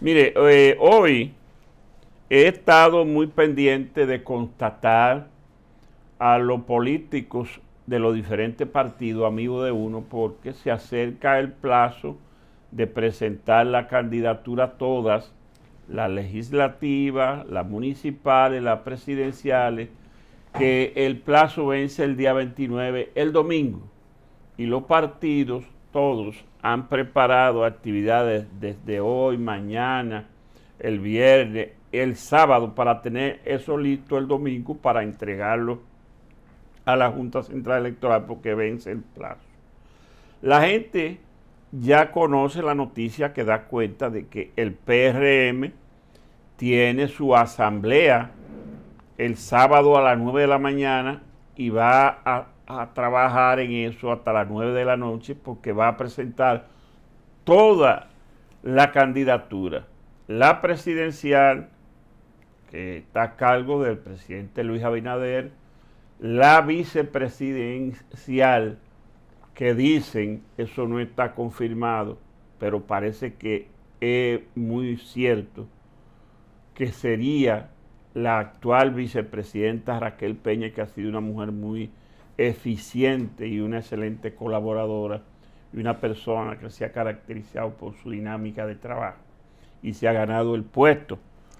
Mire, eh, hoy he estado muy pendiente de constatar a los políticos de los diferentes partidos, amigos de uno, porque se acerca el plazo de presentar la candidatura a todas, las legislativas, las municipales, las presidenciales, que el plazo vence el día 29, el domingo, y los partidos todos han preparado actividades desde hoy, mañana, el viernes, el sábado, para tener eso listo el domingo para entregarlo a la Junta Central Electoral porque vence el plazo. La gente ya conoce la noticia que da cuenta de que el PRM tiene su asamblea el sábado a las 9 de la mañana y va a a trabajar en eso hasta las 9 de la noche porque va a presentar toda la candidatura, la presidencial, que está a cargo del presidente Luis Abinader, la vicepresidencial, que dicen, eso no está confirmado, pero parece que es muy cierto, que sería la actual vicepresidenta Raquel Peña, que ha sido una mujer muy eficiente y una excelente colaboradora y una persona que se ha caracterizado por su dinámica de trabajo y se ha ganado el puesto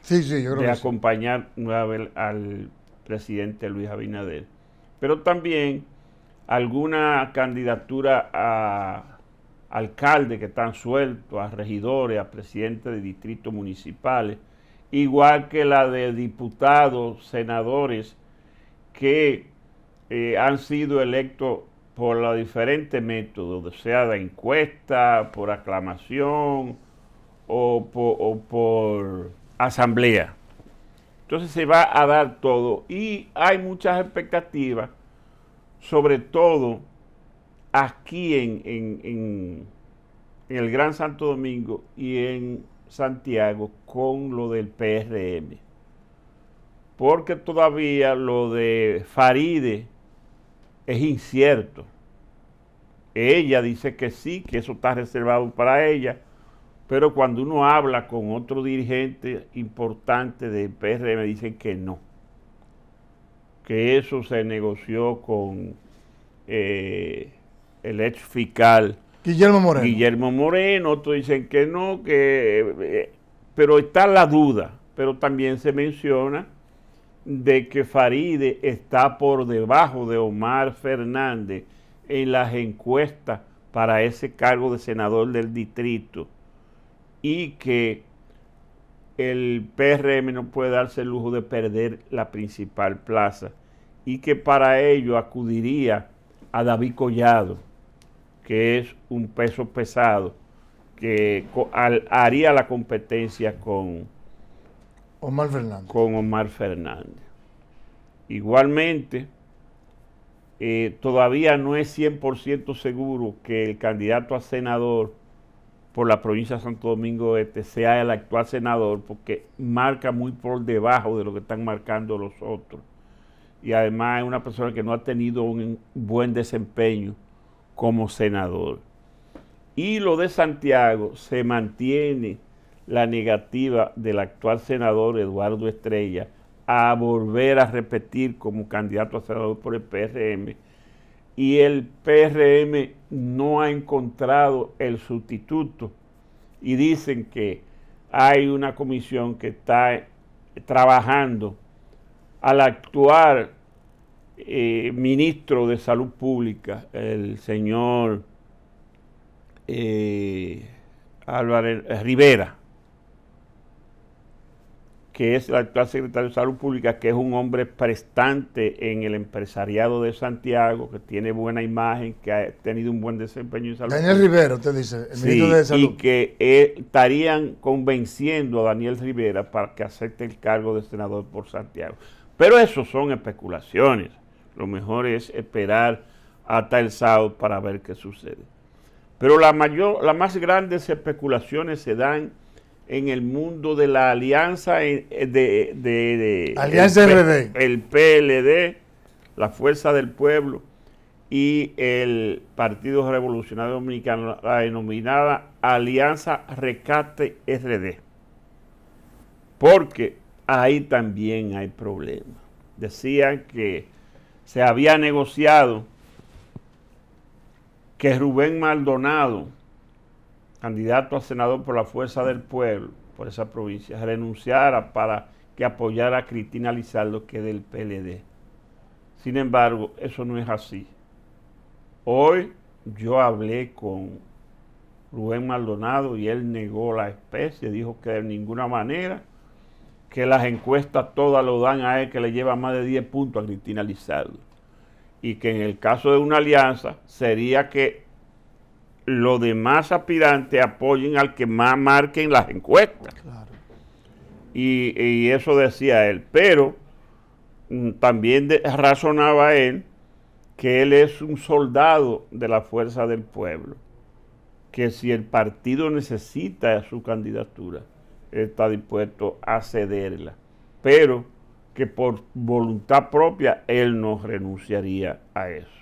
de acompañar nuevamente al presidente Luis Abinader. Pero también alguna candidatura a alcalde que están sueltos, a regidores, a presidentes de distritos municipales, igual que la de diputados, senadores que eh, han sido electos por los diferentes métodos, sea de encuesta, por aclamación o por, asamblea. Entonces se va a dar todo y hay muchas expectativas, sobre todo aquí en, el Gran Santo Domingo y en Santiago con lo del PRM. Porque todavía lo de Faride es incierto. Ella dice que sí, que eso está reservado para ella, pero cuando uno habla con otro dirigente importante del PRM dicen que no, que eso se negoció con eh, el ex fiscal Guillermo Moreno. Guillermo Moreno, otros dicen que no, que, eh, eh, pero está la duda, pero también se menciona de que Faride está por debajo de Omar Fernández en las encuestas para ese cargo de senador del distrito y que el PRM no puede darse el lujo de perder la principal plaza y que para ello acudiría a David Collado, que es un peso pesado que haría la competencia con Omar Fernández. Con Omar Fernández. Igualmente, eh, todavía no es 100% seguro que el candidato a senador por la provincia de Santo Domingo Este sea el actual senador, porque marca muy por debajo de lo que están marcando los otros. Y además es una persona que no ha tenido un buen desempeño como senador. Y lo de Santiago se mantiene la negativa del actual senador Eduardo Estrella a volver a repetir como candidato a senador por el PRM y el PRM no ha encontrado el sustituto y dicen que hay una comisión que está trabajando al actual eh, ministro de Salud Pública, el señor eh, Álvarez Rivera, que es el actual secretario de Salud Pública, que es un hombre prestante en el empresariado de Santiago, que tiene buena imagen, que ha tenido un buen desempeño en salud. Daniel Rivera, usted dice, el ministro de Salud. Y que eh, estarían convenciendo a Daniel Rivera para que acepte el cargo de senador por Santiago. Pero eso son especulaciones. Lo mejor es esperar hasta el sábado para ver qué sucede. Pero la las más grandes especulaciones se dan en el mundo de la alianza eh, de, de, alianza el, RD. el PLD, la Fuerza del Pueblo y el Partido Revolucionario Dominicano, la denominada Alianza Rescate RD. Porque ahí también hay problemas. Decían que se había negociado que Rubén Maldonado candidato a senador por la fuerza del pueblo, por esa provincia, renunciara para que apoyara a Cristina Lizardo, que del PLD. Sin embargo, eso no es así. Hoy yo hablé con Rubén Maldonado y él negó la especie, dijo que de ninguna manera, que las encuestas todas lo dan a él que le lleva más de 10 puntos a Cristina Lizardo. Y que en el caso de una alianza sería que los demás aspirantes apoyen al que más marquen las encuestas. Y, eso decía él. Pero mm, también razonaba él que él es un soldado de la fuerza del pueblo, que si el partido necesita su candidatura, está dispuesto a cederla, pero que por voluntad propia él no renunciaría a eso.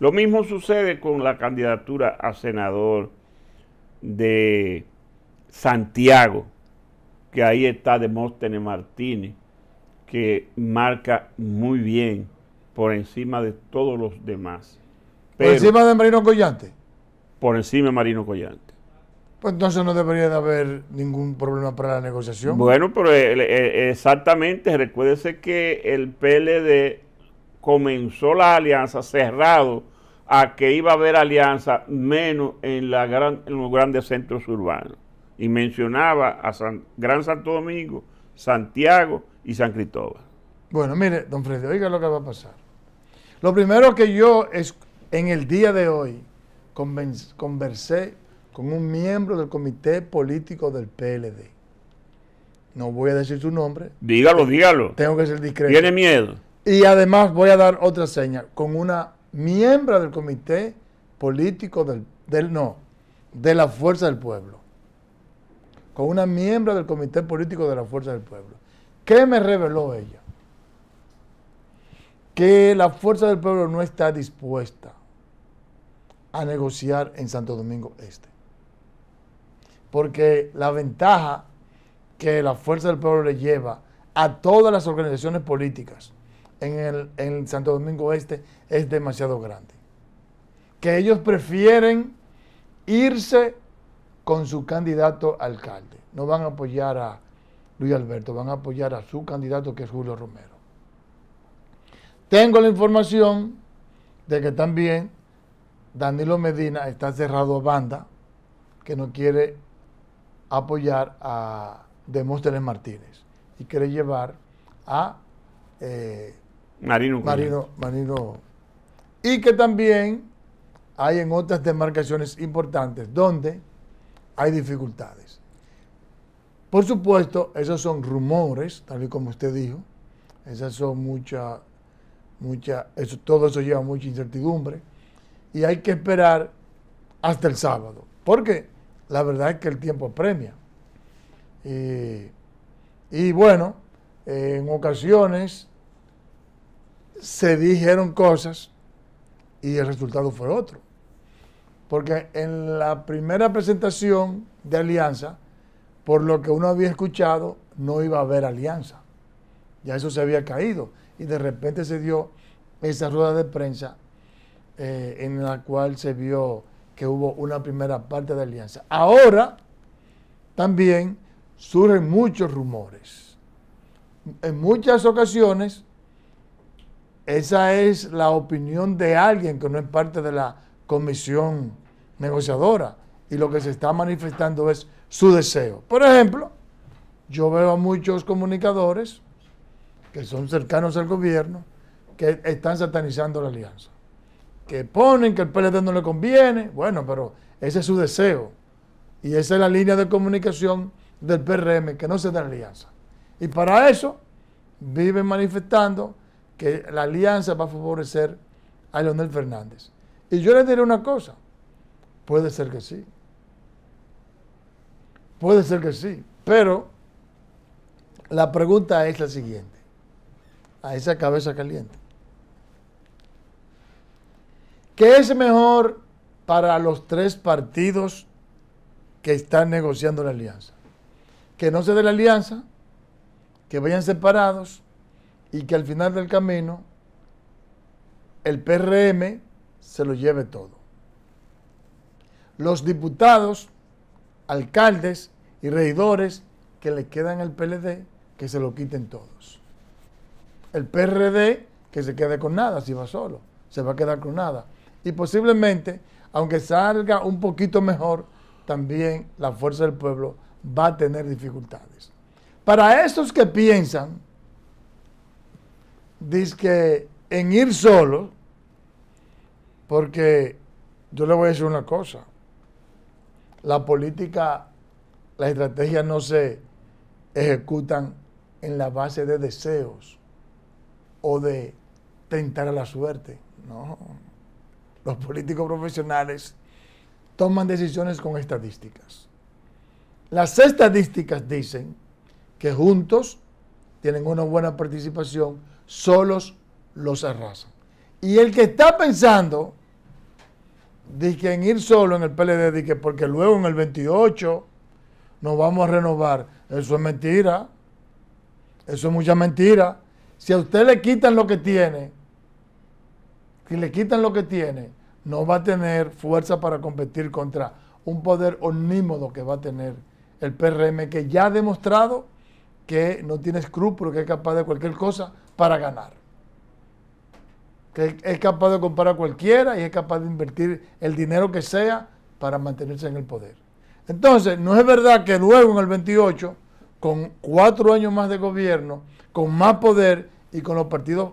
Lo mismo sucede con la candidatura a senador de Santiago, que ahí está Demóstenes Martínez, que marca muy bien por encima de todos los demás. ¿Por encima de Marino Collante? Por encima de Marino Collante. Pues entonces no debería de haber ningún problema para la negociación. Bueno, pero eh, eh, exactamente, recuérdese que el PLD comenzó la alianza cerrado a que iba a haber alianza menos en, los grandes centros urbanos. Y mencionaba a Gran Santo Domingo, Santiago y San Cristóbal. Bueno, mire, don Freddy, oiga lo que va a pasar. Lo primero que yo es, en el día de hoy conversé con un miembro del comité político del PLD. No voy a decir su nombre. Dígalo, dígalo. Tengo que ser discreto. Tiene miedo. Y además voy a dar otra señal con una miembro del comité político del, no, de la Fuerza del Pueblo. Con una miembro del comité político de la Fuerza del Pueblo. ¿Qué me reveló ella? Que la Fuerza del Pueblo no está dispuesta a negociar en Santo Domingo Este. Porque la ventaja que la Fuerza del Pueblo le lleva a todas las organizaciones políticas en el, Santo Domingo Este es demasiado grande. Que ellos prefieren irse con su candidato alcalde. No van a apoyar a Luis Alberto, van a apoyar a su candidato que es Julio Romero. Tengo la información de que también Danilo Medina está cerrado a banda, que no quiere apoyar a Demóstenes Martínez y quiere llevar a eh, Marino, Marino, Y que también hay en otras demarcaciones importantes donde hay dificultades. Por supuesto, esos son rumores, tal y como usted dijo. Esas son muchas, mucha, eso, todo eso lleva mucha incertidumbre. Y hay que esperar hasta el sábado. Porque la verdad es que el tiempo premia. Eh, y bueno, en ocasiones se dijeron cosas y el resultado fue otro. Porque en la primera presentación de Alianza, por lo que uno había escuchado, no iba a haber alianza. Ya eso se había caído. Y de repente se dio esa rueda de prensa eh, en la cual se vio que hubo una primera parte de alianza. Ahora también surgen muchos rumores. En muchas ocasiones esa es la opinión de alguien que no es parte de la comisión negociadora. Y lo que se está manifestando es su deseo. Por ejemplo, yo veo a muchos comunicadores que son cercanos al gobierno que están satanizando la alianza. Que ponen que el PLD no le conviene. Bueno, pero ese es su deseo. Y esa es la línea de comunicación del PRM, que no se da alianza. Y para eso viven manifestando que la alianza va a favorecer a Leonel Fernández. Y yo le diré una cosa, puede ser que sí, puede ser que sí, pero la pregunta es la siguiente, a esa cabeza caliente. ¿Qué es mejor para los tres partidos que están negociando la alianza? Que no se dé la alianza, que vayan separados y que al final del camino el PRM se lo lleve todo. Los diputados, alcaldes y regidores que le quedan al PLD, que se lo quiten todos. El PRD, que se quede con nada, si va solo, se va a quedar con nada. Y posiblemente, aunque salga un poquito mejor, también la fuerza del pueblo va a tener dificultades. Para estos que piensan dice que en ir solo, porque yo le voy a decir una cosa, la política, las estrategias no se ejecutan en la base de deseos o de tentar a la suerte, no. Los políticos profesionales toman decisiones con estadísticas. Las estadísticas dicen que juntos tienen una buena participación solos los arrasan. Y el que está pensando de que en ir solo en el PLD, de que porque luego en el 28 nos vamos a renovar, eso es mentira. Eso es mucha mentira. Si a usted le quitan lo que tiene, si le quitan lo que tiene, no va a tener fuerza para competir contra un poder omnímodo que va a tener el PRM, que ya ha demostrado que no tiene escrúpulos, que es capaz de cualquier cosa para ganar. Que es capaz de comprar a cualquiera y es capaz de invertir el dinero que sea para mantenerse en el poder. Entonces, no es verdad que luego en el 28, con cuatro años más de gobierno, con más poder y con los partidos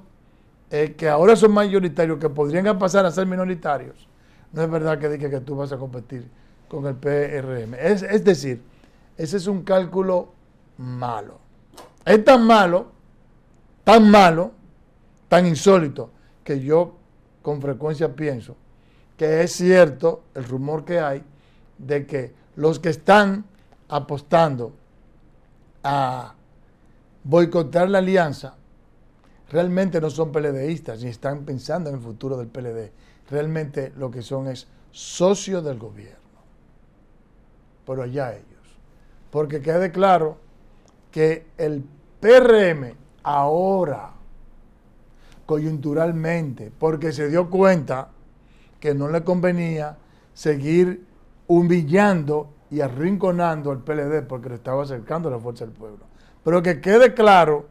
eh, que ahora son mayoritarios, que podrían pasar a ser minoritarios, no es verdad que diga que tú vas a competir con el PRM. Es, es decir, ese es un cálculo malo. Es tan malo tan malo, tan insólito, que yo con frecuencia pienso que es cierto el rumor que hay de que los que están apostando a boicotear la alianza realmente no son PLDistas ni están pensando en el futuro del PLD. Realmente lo que son es socios del gobierno. Pero allá ellos. Porque quede claro que el PRM ahora, coyunturalmente, porque se dio cuenta que no le convenía seguir humillando y arrinconando al PLD porque le estaba acercando la fuerza del pueblo. Pero que quede claro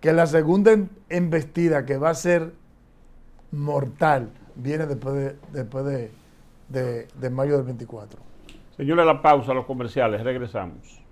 que la segunda embestida que va a ser mortal viene después de, después de mayo del 24. señores la pausa, los comerciales, regresamos.